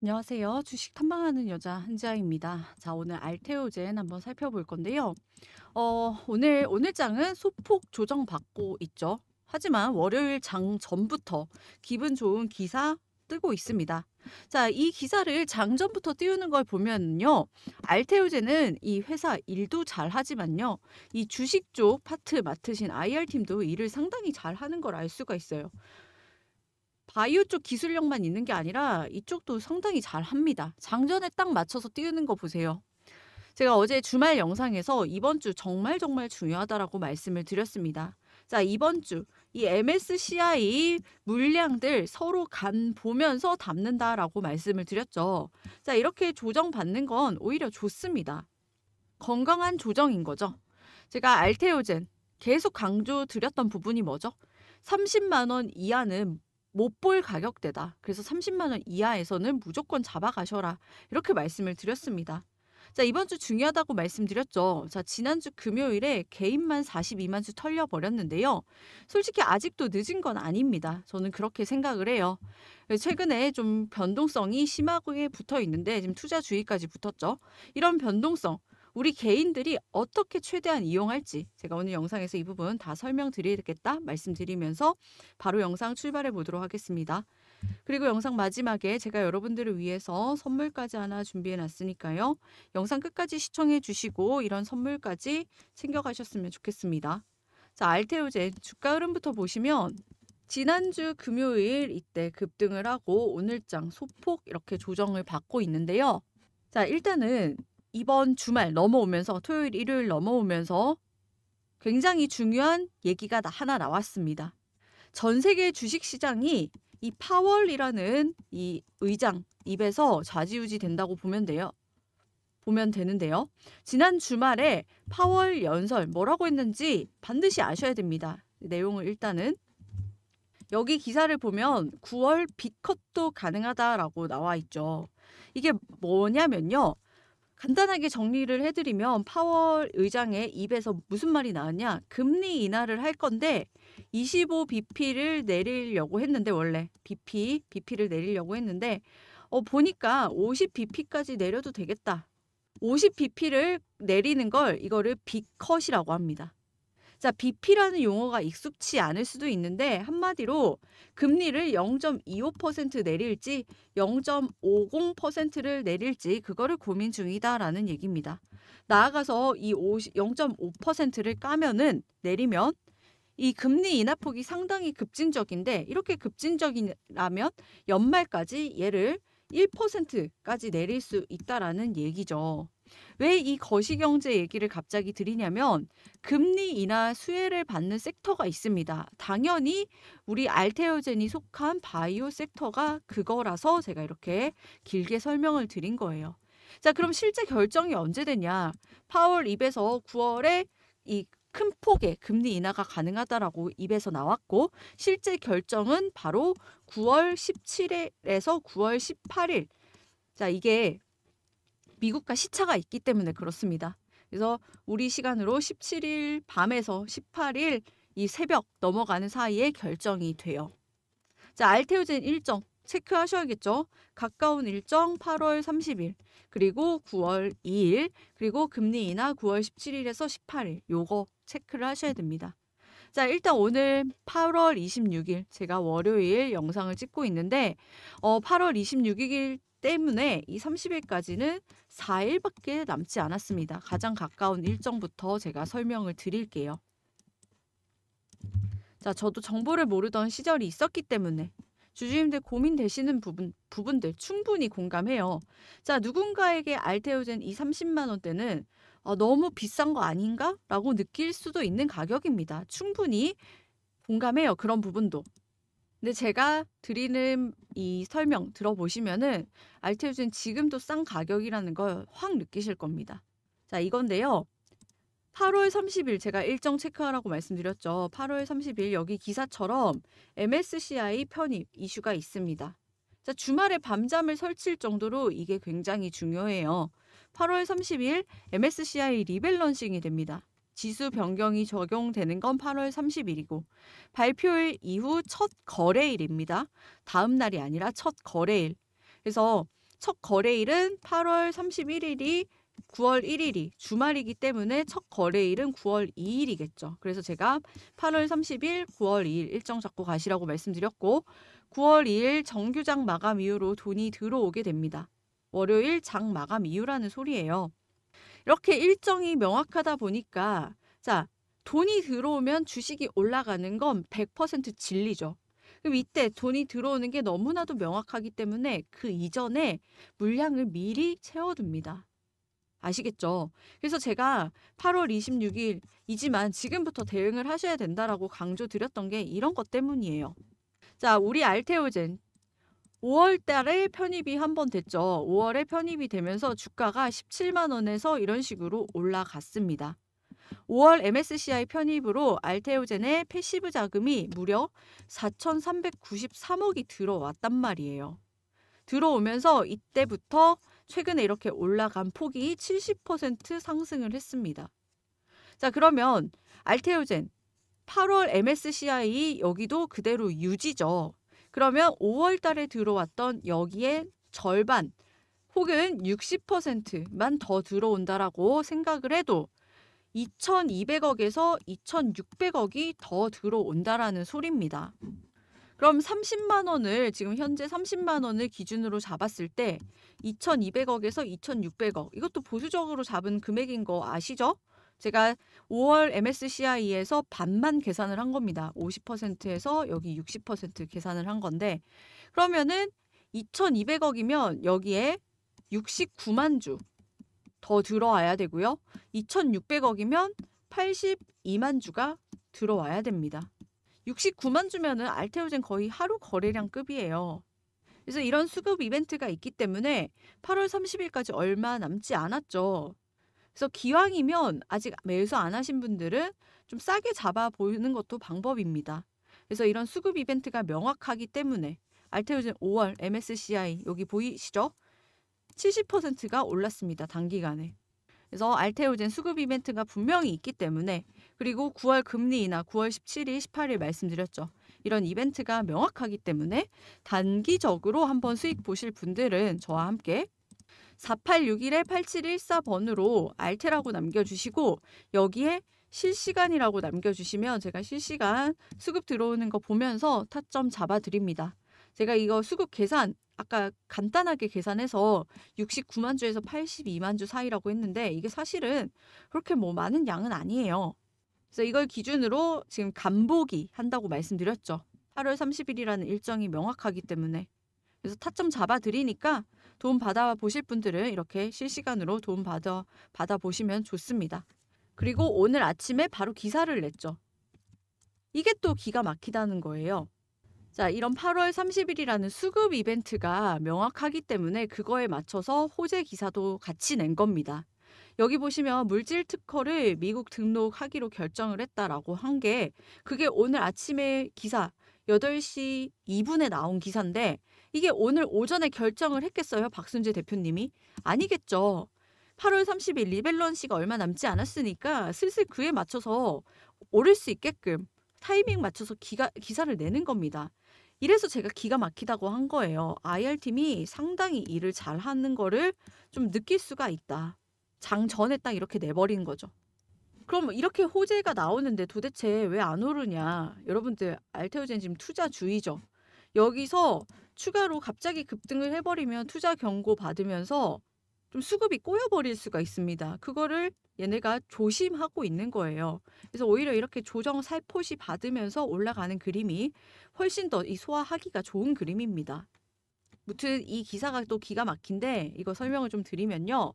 안녕하세요. 주식 탐방하는 여자 한지아입니다. 자, 오늘 알테오젠 한번 살펴볼 건데요. 어, 오늘 오늘 장은 소폭 조정받고 있죠. 하지만 월요일 장 전부터 기분 좋은 기사 뜨고 있습니다. 자, 이 기사를 장전부터 띄우는 걸 보면요. 알테오젠은이 회사 일도 잘 하지만요. 이 주식 쪽 파트 맡으신 IR팀도 일을 상당히 잘 하는 걸 알 수가 있어요. 바이오 쪽 기술력만 있는 게 아니라 이쪽도 상당히 잘합니다. 장전에 딱 맞춰서 띄우는거 보세요. 제가 어제 주말 영상에서 이번 주 정말 정말 중요하다라고 말씀을 드렸습니다. 자, 이번 주 이 MSCI 물량들 서로 간 보면서 담는다라고 말씀을 드렸죠. 자, 이렇게 조정받는 건 오히려 좋습니다. 건강한 조정인 거죠. 제가 알테오젠 계속 강조드렸던 부분이 뭐죠? 30만 원 이하는 못볼 가격대다. 그래서 30만 원 이하에서는 무조건 잡아가셔라. 이렇게 말씀을 드렸습니다. 자, 이번 주 중요하다고 말씀드렸죠. 자, 지난주 금요일에 개인만 42만 주 털려버렸는데요. 솔직히 아직도 늦은 건 아닙니다. 저는 그렇게 생각을 해요. 최근에 좀 변동성이 심하게 붙어 있는데 지금 투자 주의까지 붙었죠. 이런 변동성 우리 개인들이 어떻게 최대한 이용할지 제가 오늘 영상에서 이 부분 다 설명드리겠다 말씀드리면서 바로 영상 출발해 보도록 하겠습니다. 그리고 영상 마지막에 제가 여러분들을 위해서 선물까지 하나 준비해 놨으니까요. 영상 끝까지 시청해 주시고 이런 선물까지 챙겨가셨으면 좋겠습니다. 자, 알테오젠 주가 흐름부터 보시면 지난주 금요일 이때 급등을 하고 오늘장 소폭 이렇게 조정을 받고 있는데요. 자, 일단은 이번 주말 넘어오면서 토요일 일요일 넘어오면서 굉장히 중요한 얘기가 하나 나왔습니다. 전 세계 주식 시장이 이 파월이라는 이 의장 입에서 좌지우지 된다고 보면 돼요. 보면 되는데요. 지난 주말에 파월 연설 뭐라고 했는지 반드시 아셔야 됩니다. 내용을 일단은 여기 기사를 보면 9월 빚컷도 가능하다라고 나와 있죠. 이게 뭐냐면요. 간단하게 정리를 해드리면 파월 의장의 입에서 무슨 말이 나왔냐? 금리 인하를 할 건데 25bp를 내리려고 했는데 원래 bp, bp를 내리려고 했는데 어 보니까 50bp까지 내려도 되겠다. 50bp를 내리는 걸 이거를 비컷이라고 합니다. 자, BP라는 용어가 익숙치 않을 수도 있는데 한마디로 금리를 0.25% 내릴지 0.50%를 내릴지 그거를 고민 중이다라는 얘기입니다. 나아가서 이 0.5%를 까면은 내리면 이 금리 인하폭이 상당히 급진적인데 이렇게 급진적이라면 연말까지 얘를 1%까지 내릴 수 있다라는 얘기죠. 왜이 거시경제 얘기를 갑자기 드리냐면 금리 인하 수혜를 받는 섹터가 있습니다. 당연히 우리 알테오젠이 속한 바이오 섹터가 그거라서 제가 이렇게 길게 설명을 드린 거예요. 자, 그럼 실제 결정이 언제 되냐? 파월 입에서 9월에 이 큰 폭의 금리 인하가 가능하다라고 입에서 나왔고 실제 결정은 바로 9월 17일에서 9월 18일. 자, 이게 미국과 시차가 있기 때문에 그렇습니다. 그래서 우리 시간으로 17일 밤에서 18일 이 새벽 넘어가는 사이에 결정이 돼요. 자, 알테오젠 일정 체크하셔야겠죠. 가까운 일정 8월 30일, 그리고 9월 2일, 그리고 금리 인하 9월 17일에서 18일 요거 체크를 하셔야 됩니다. 자, 일단 오늘 8월 26일 제가 월요일 영상을 찍고 있는데 어 8월 26일 때문에 이 30일까지는 4일밖에 남지 않았습니다. 가장 가까운 일정부터 제가 설명을 드릴게요. 자, 저도 정보를 모르던 시절이 있었기 때문에 주주님들 고민되시는 부분, 부분들 충분히 공감해요. 자, 누군가에게 알테오젠 이 30만 원대는 어, 너무 비싼 거 아닌가? 라고 느낄 수도 있는 가격입니다. 충분히 공감해요. 그런 부분도. 근데 제가 드리는 이 설명 들어보시면은 알테우는 지금도 싼 가격이라는 걸 확 느끼실 겁니다. 자, 이건데요. 8월 30일 제가 일정 체크하라고 말씀드렸죠. 8월 30일 여기 기사처럼 MSCI 편입 이슈가 있습니다. 자, 주말에 밤잠을 설칠 정도로 이게 굉장히 중요해요. 8월 30일 MSCI 리밸런싱이 됩니다. 지수 변경이 적용되는 건 8월 30일이고 발표일 이후 첫 거래일입니다. 다음 날이 아니라 첫 거래일. 그래서 첫 거래일은 8월 31일이 9월 1일이 주말이기 때문에 첫 거래일은 9월 2일이겠죠. 그래서 제가 8월 30일, 9월 2일 일정 잡고 가시라고 말씀드렸고 9월 2일 정규장 마감 이후로 돈이 들어오게 됩니다. 월요일 장 마감 이후라는 소리예요. 이렇게 일정이 명확하다 보니까 자 돈이 들어오면 주식이 올라가는 건 100% 진리죠. 그럼 이때 돈이 들어오는 게 너무나도 명확하기 때문에 그 이전에 물량을 미리 채워둡니다. 아시겠죠? 그래서 제가 8월 26일이지만 지금부터 대응을 하셔야 된다라고 강조드렸던 게 이런 것 때문이에요. 자, 우리 알테오젠 5월 달에 편입이 한 번 됐죠. 5월에 편입이 되면서 주가가 17만 원에서 이런 식으로 올라갔습니다. 5월 MSCI 편입으로 알테오젠의 패시브 자금이 무려 4,393억이 들어왔단 말이에요. 들어오면서 이때부터 최근에 이렇게 올라간 폭이 70% 상승을 했습니다. 자, 그러면 알테오젠 8월 MSCI 여기도 그대로 유지죠. 그러면 5월 달에 들어왔던 여기에 절반 혹은 60%만 더 들어온다라고 생각을 해도 2,200억에서 2,600억이 더 들어온다라는 소리입니다. 그럼 30만 원을 지금 현재 30만 원을 기준으로 잡았을 때 2,200억에서 2,600억 이것도 보수적으로 잡은 금액인 거 아시죠? 제가 5월 MSCI에서 반만 계산을 한 겁니다. 50%에서 여기 60% 계산을 한 건데 그러면은 2200억이면 여기에 69만 주 더 들어와야 되고요. 2600억이면 82만 주가 들어와야 됩니다. 69만 주면은 알테오젠 거의 하루 거래량 급이에요. 그래서 이런 수급 이벤트가 있기 때문에 8월 30일까지 얼마 남지 않았죠. 그래서 기왕이면 아직 매수 안 하신 분들은 좀 싸게 잡아 보는 것도 방법입니다. 그래서 이런 수급 이벤트가 명확하기 때문에 알테오젠 5월 MSCI 여기 보이시죠? 70%가 올랐습니다. 단기간에. 그래서 알테오젠 수급 이벤트가 분명히 있기 때문에 그리고 9월 금리 이나 9월 17일, 18일 말씀드렸죠. 이런 이벤트가 명확하기 때문에 단기적으로 한번 수익 보실 분들은 저와 함께 4861-8714번으로 알테라고 남겨주시고 여기에 실시간이라고 남겨주시면 제가 실시간 수급 들어오는 거 보면서 타점 잡아드립니다. 제가 이거 수급 계산 아까 간단하게 계산해서 69만 주에서 82만 주 사이라고 했는데 이게 사실은 그렇게 뭐 많은 양은 아니에요. 그래서 이걸 기준으로 지금 간보기 한다고 말씀드렸죠. 8월 30일이라는 일정이 명확하기 때문에. 그래서 타점 잡아드리니까 도움 받아 보실 분들은 이렇게 실시간으로 도움 받아 받아 보시면 좋습니다. 그리고 오늘 아침에 바로 기사를 냈죠. 이게 또 기가 막히다는 거예요. 자, 이런 8월 30일이라는 수급 이벤트가 명확하기 때문에 그거에 맞춰서 호재 기사도 같이 낸 겁니다. 여기 보시면 물질 특허를 미국 등록하기로 결정을 했다라고 한 게 그게 오늘 아침에 기사 8시 2분에 나온 기사인데 이게 오늘 오전에 결정을 했겠어요? 박순재 대표님이? 아니겠죠. 8월 30일 리밸런 씨가 얼마 남지 않았으니까 슬슬 그에 맞춰서 오를 수 있게끔 타이밍 맞춰서 기가, 기사를 내는 겁니다. 이래서 제가 기가 막히다고 한 거예요. IR팀이 상당히 일을 잘하는 거를 좀 느낄 수가 있다. 장 전에 딱 이렇게 내버린 거죠. 그럼 이렇게 호재가 나오는데 도대체 왜 안 오르냐? 여러분들 알테오젠 지금 투자주의죠. 여기서 추가로 갑자기 급등을 해버리면 투자 경고 받으면서 좀 수급이 꼬여버릴 수가 있습니다. 그거를 얘네가 조심하고 있는 거예요. 그래서 오히려 이렇게 조정 살포시 받으면서 올라가는 그림이 훨씬 더 이 소화하기가 좋은 그림입니다. 무튼 이 기사가 또 기가 막힌데 이거 설명을 좀 드리면요.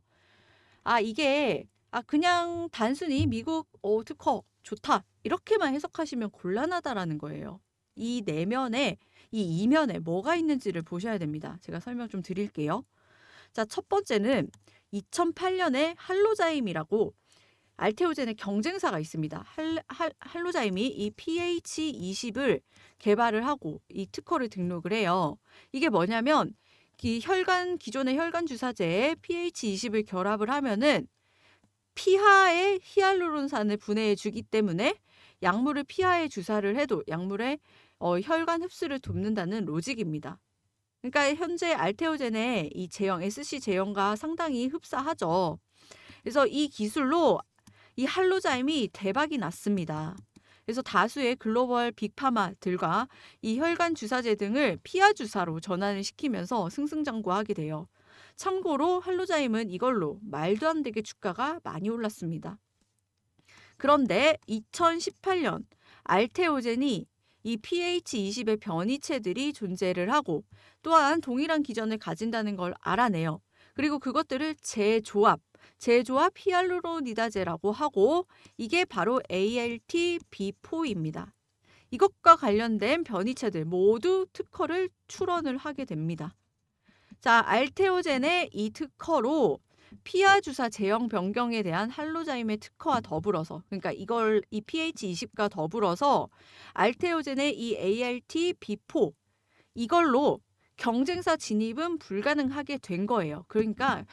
아 이게 아 그냥 단순히 미국 어 특허 좋다 이렇게만 해석하시면 곤란하다라는 거예요. 이 내면에 이 이면에 뭐가 있는지를 보셔야 됩니다. 제가 설명 좀 드릴게요. 자, 첫 번째는 2008년에 할로자임이라고 알테오젠의 경쟁사가 있습니다. 할, 할, 할로자임이 이 PH20을 개발을 하고 이 특허를 등록을 해요. 이게 뭐냐면 기 혈관 기존의 혈관 주사제에 PH20을 결합을 하면은 피하에 히알루론산을 분해해 주기 때문에 약물을 피하에 주사를 해도 약물의 어, 혈관 흡수를 돕는다는 로직입니다. 그러니까 현재 알테오젠의 이 제형 SC 제형과 상당히 흡사하죠. 그래서 이 기술로 이 할로자임이 대박이 났습니다. 그래서 다수의 글로벌 빅파마들과 이 혈관 주사제 등을 피하 주사로 전환을 시키면서 승승장구하게 돼요. 참고로 할로자임은 이걸로 말도 안 되게 주가가 많이 올랐습니다. 그런데 2018년 알테오젠이 이 pH20의 변이체들이 존재를 하고 또한 동일한 기전을 가진다는 걸 알아내요. 그리고 그것들을 재조합, 재조합 히알루로니다제라고 하고 이게 바로 ALT-B4입니다. 이것과 관련된 변이체들 모두 특허를 출원을 하게 됩니다. 자, 알테오젠의 이 특허로 피하 주사 제형 변경에 대한 할로자임의 특허와 더불어서 그러니까 이걸 이 pH20과 더불어서 알테오젠의 이 ART B4 이걸로 경쟁사 진입은 불가능하게 된 거예요. 그러니까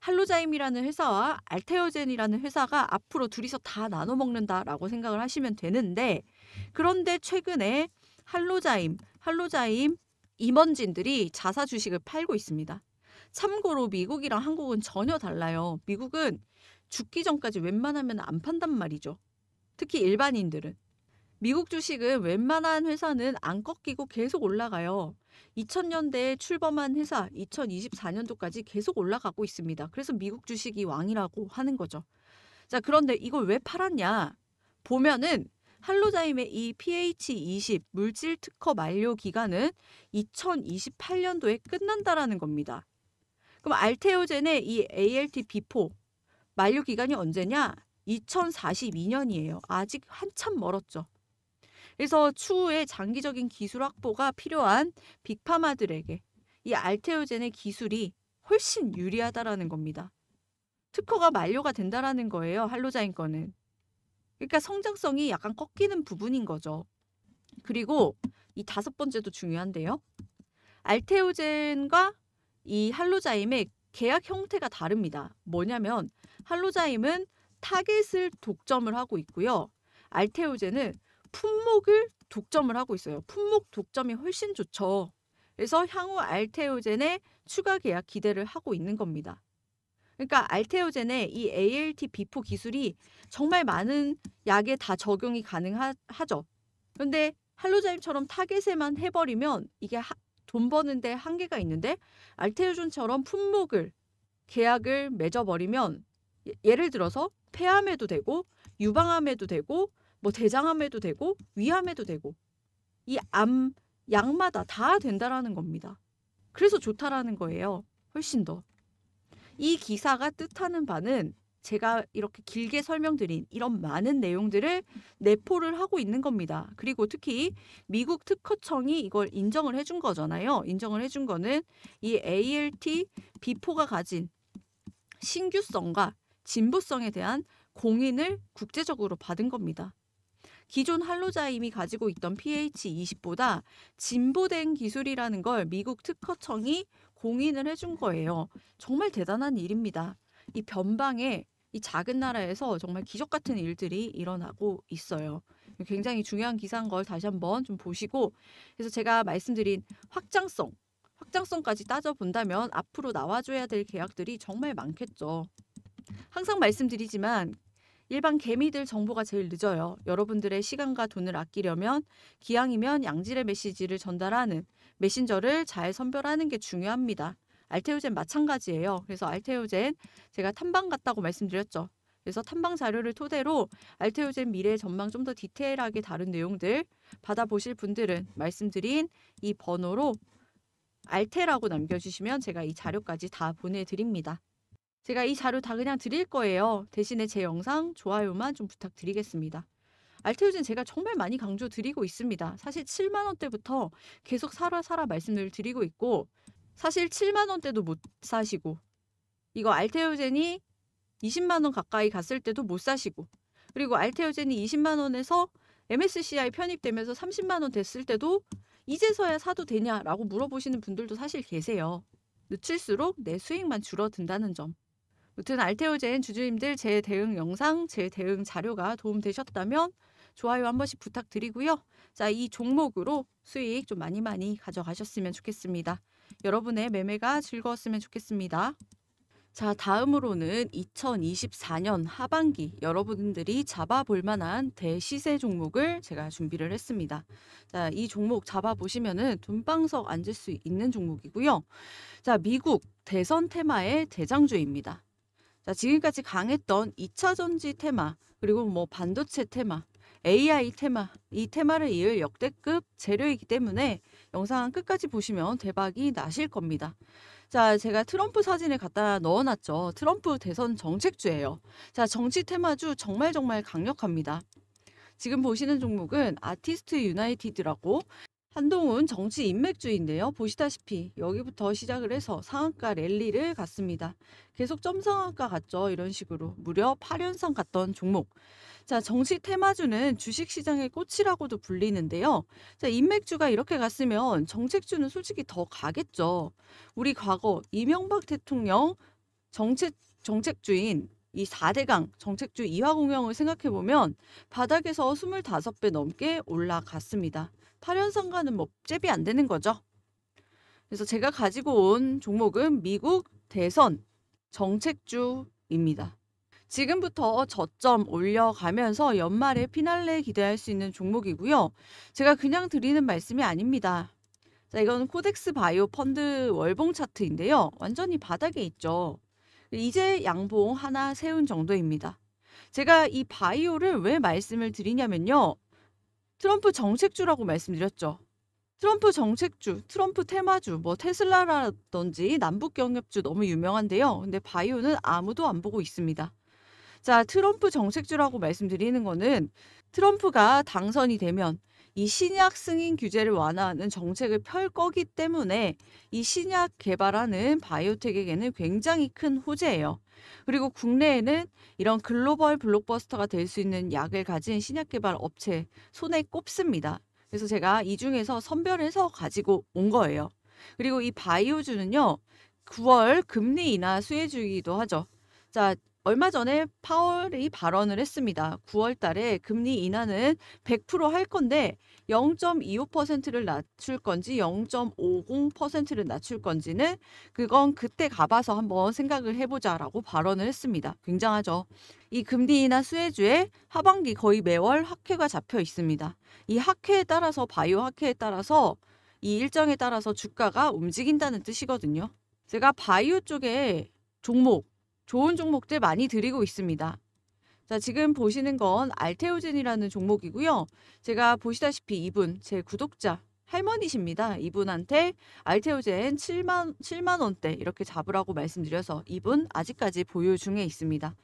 할로자임이라는 회사와 알테오젠이라는 회사가 앞으로 둘이서 다 나눠 먹는다라고 생각을 하시면 되는데 그런데 최근에 할로자임, 할로자임 임원진들이 자사 주식을 팔고 있습니다. 참고로 미국이랑 한국은 전혀 달라요. 미국은 죽기 전까지 웬만하면 안 판단 말이죠. 특히 일반인들은. 미국 주식은 웬만한 회사는 안 꺾이고 계속 올라가요. 2000년대에 출범한 회사 2024년도까지 계속 올라가고 있습니다. 그래서 미국 주식이 왕이라고 하는 거죠. 자, 그런데 이걸 왜 팔았냐? 보면은 할로자임의 이 pH20 물질 특허 만료 기간은 2028년도에 끝난다라는 겁니다. 그럼 알테오젠의 이 ALT-B4 만료 기간이 언제냐? 2042년이에요. 아직 한참 멀었죠. 그래서 추후에 장기적인 기술 확보가 필요한 빅파마들에게 이 알테오젠의 기술이 훨씬 유리하다라는 겁니다. 특허가 만료가 된다라는 거예요. 할로자인 거는. 그러니까 성장성이 약간 꺾이는 부분인 거죠. 그리고 이 다섯 번째도 중요한데요. 알테오젠과 이 할로자임의 계약 형태가 다릅니다. 뭐냐면 할로자임은 타겟을 독점을 하고 있고요. 알테오젠은 품목을 독점을 하고 있어요. 품목 독점이 훨씬 좋죠. 그래서 향후 알테오젠의 추가 계약 기대를 하고 있는 겁니다. 그러니까 알테오젠의 이 ALT-B4 기술이 정말 많은 약에 다 적용이 가능하죠. 그런데 할로자임처럼 타겟에만 해버리면 이게 하, 돈 버는데 한계가 있는데 알테오존처럼 품목을 계약을 맺어버리면 예, 예를 들어서 폐암에도 되고 유방암에도 되고 뭐 대장암에도 되고 위암에도 되고 이 암 약마다 다 된다라는 겁니다. 그래서 좋다라는 거예요. 훨씬 더. 이 기사가 뜻하는 바는 제가 이렇게 길게 설명드린 이런 많은 내용들을 내포를 하고 있는 겁니다. 그리고 특히 미국 특허청이 이걸 인정을 해준 거잖아요. 인정을 해준 거는 이 ALT 비포가 가진 신규성과 진보성에 대한 공인을 국제적으로 받은 겁니다. 기존 할로자임이 가지고 있던 pH 20보다 진보된 기술이라는 걸 미국 특허청이 공인을 해준 거예요. 정말 대단한 일입니다. 이 변방에 이 작은 나라에서 정말 기적 같은 일들이 일어나고 있어요. 굉장히 중요한 기사인 걸 다시 한번 좀 보시고 그래서 제가 말씀드린 확장성 확장성까지 따져본다면 앞으로 나와줘야 될 계약들이 정말 많겠죠. 항상 말씀드리지만 일반 개미들 정보가 제일 늦어요. 여러분들의 시간과 돈을 아끼려면 기왕이면 양질의 메시지를 전달하는 메신저를 잘 선별하는 게 중요합니다. 알테오젠 마찬가지예요. 그래서 알테오젠 제가 탐방 갔다고 말씀드렸죠. 그래서 탐방 자료를 토대로 알테오젠 미래 전망 좀 더 디테일하게 다른 내용들 받아보실 분들은 말씀드린 이 번호로 알테라고 남겨주시면 제가 이 자료까지 다 보내드립니다. 제가 이 자료 다 그냥 드릴 거예요. 대신에 제 영상 좋아요만 좀 부탁드리겠습니다. 알테오젠 제가 정말 많이 강조 드리고 있습니다. 사실 7만 원대부터 계속 사라 사라 말씀을 드리고 있고 사실 7만 원대도 못 사시고 이거 알테오젠이 20만 원 가까이 갔을 때도 못 사시고 그리고 알테오젠이 20만 원에서 MSCI 편입되면서 30만 원 됐을 때도 이제서야 사도 되냐라고 물어보시는 분들도 사실 계세요. 늦출수록 내 수익만 줄어든다는 점. 무튼 알테오젠 주주님들 제 대응 영상, 제 대응 자료가 도움되셨다면 좋아요 한 번씩 부탁드리고요. 자, 이 종목으로 수익 좀 많이 많이 가져가셨으면 좋겠습니다. 여러분의 매매가 즐거웠으면 좋겠습니다. 자, 다음으로는 2024년 하반기 여러분들이 잡아볼 만한 대시세 종목을 제가 준비를 했습니다. 자, 이 종목 잡아보시면은 돈방석 앉을 수 있는 종목이고요. 자, 미국 대선 테마의 대장주입니다. 자, 지금까지 강했던 2차 전지 테마, 그리고 뭐 반도체 테마, AI 테마, 이 테마를 이을 역대급 재료이기 때문에 영상 끝까지 보시면 대박이 나실 겁니다. 자, 제가 트럼프 사진을 갖다 넣어놨죠. 트럼프 대선 정책주예요. 자, 정치 테마주 정말 정말 강력합니다. 지금 보시는 종목은 아티스트 유나이티드라고 한동훈 정치 인맥주인데요. 보시다시피 여기부터 시작을 해서 상한가 랠리를 갔습니다. 계속 점상한가 갔죠. 이런 식으로 무려 8연상 갔던 종목. 자, 정식 테마주는 주식시장의 꽃이라고도 불리는데요. 자, 인맥주가 이렇게 갔으면 정책주는 솔직히 더 가겠죠. 우리 과거 이명박 대통령 정책, 정책주인 이 4대강 정책주 이화 공영을 생각해 보면 바닥에서 25배 넘게 올라갔습니다. 8연 상가는 뭐 잽이 안 되는 거죠. 그래서 제가 가지고 온 종목은 미국 대선 정책주입니다. 지금부터 저점 올려가면서 연말에 피날레 기대할 수 있는 종목이고요. 제가 그냥 드리는 말씀이 아닙니다. 자, 이건 코덱스 바이오 펀드 월봉 차트인데요. 완전히 바닥에 있죠. 이제 양봉 하나 세운 정도입니다. 제가 이 바이오를 왜 말씀을 드리냐면요. 트럼프 정책주라고 말씀드렸죠. 트럼프 정책주, 트럼프 테마주, 뭐 테슬라라든지 남북 경협주 너무 유명한데요. 근데 바이오는 아무도 안 보고 있습니다. 자, 트럼프 정책주라고 말씀드리는 거는 트럼프가 당선이 되면 이 신약 승인 규제를 완화하는 정책을 펼 거기 때문에 이 신약 개발하는 바이오텍에게는 굉장히 큰 호재예요. 그리고 국내에는 이런 글로벌 블록버스터가 될 수 있는 약을 가진 신약 개발 업체 손에 꼽습니다. 그래서 제가 이 중에서 선별해서 가지고 온 거예요. 그리고 이 바이오주는요. 9월 금리 인하 수혜주기도 하죠. 자, 얼마 전에 파월이 발언을 했습니다. 9월 달에 금리 인하는 100%할 건데 0.25%를 낮출 건지 0.50%를 낮출 건지는 그건 그때 가봐서 한번 생각을 해보자라고 발언을 했습니다. 굉장하죠. 이 금리 인하 수혜주에 하반기 거의 매월 학회가 잡혀 있습니다. 이 학회에 따라서 바이오 학회에 따라서 이 일정에 따라서 주가가 움직인다는 뜻이거든요. 제가 바이오 쪽에 종목 좋은 종목들 많이 드리고 있습니다. 자, 지금 보시는 건 알테오젠이라는 종목이고요. 제가 보시다시피 이분, 제 구독자, 할머니십니다. 이분한테 알테오젠 7만, 7만 원대 이렇게 잡으라고 말씀드려서 이분 아직까지 보유 중에 있습니다.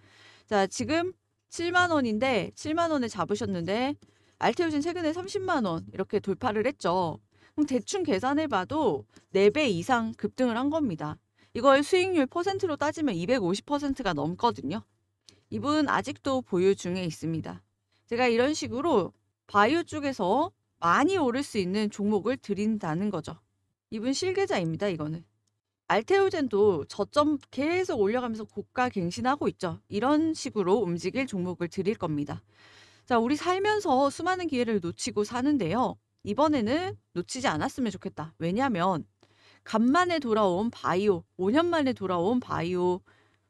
자, 지금 7만 원인데 7만 원에 잡으셨는데 알테오젠 최근에 30만 원 이렇게 돌파를 했죠. 그럼 대충 계산해봐도 4배 이상 급등을 한 겁니다. 이걸 수익률 퍼센트로 따지면 250%가 넘거든요. 이분 아직도 보유 중에 있습니다. 제가 이런 식으로 바이오 쪽에서 많이 오를 수 있는 종목을 드린다는 거죠. 이분 실계자입니다. 이거는. 알테오젠도 저점 계속 올려가면서 고가 갱신하고 있죠. 이런 식으로 움직일 종목을 드릴 겁니다. 자, 우리 살면서 수많은 기회를 놓치고 사는데요. 이번에는 놓치지 않았으면 좋겠다. 왜냐하면 간만에 돌아온 바이오, 5년 만에 돌아온 바이오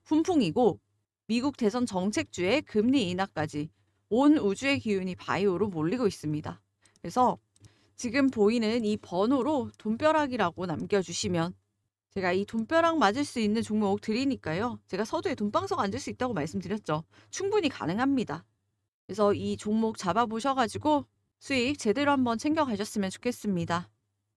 훈풍이고 미국 대선 정책주의 금리 인하까지 온 우주의 기운이 바이오로 몰리고 있습니다. 그래서 지금 보이는 이 번호로 돈벼락이라고 남겨주시면 제가 이 돈벼락 맞을 수 있는 종목 드리니까요. 제가 서두에 돈방석 앉을 수 있다고 말씀드렸죠. 충분히 가능합니다. 그래서 이 종목 잡아보셔가지고 수익 제대로 한번 챙겨가셨으면 좋겠습니다.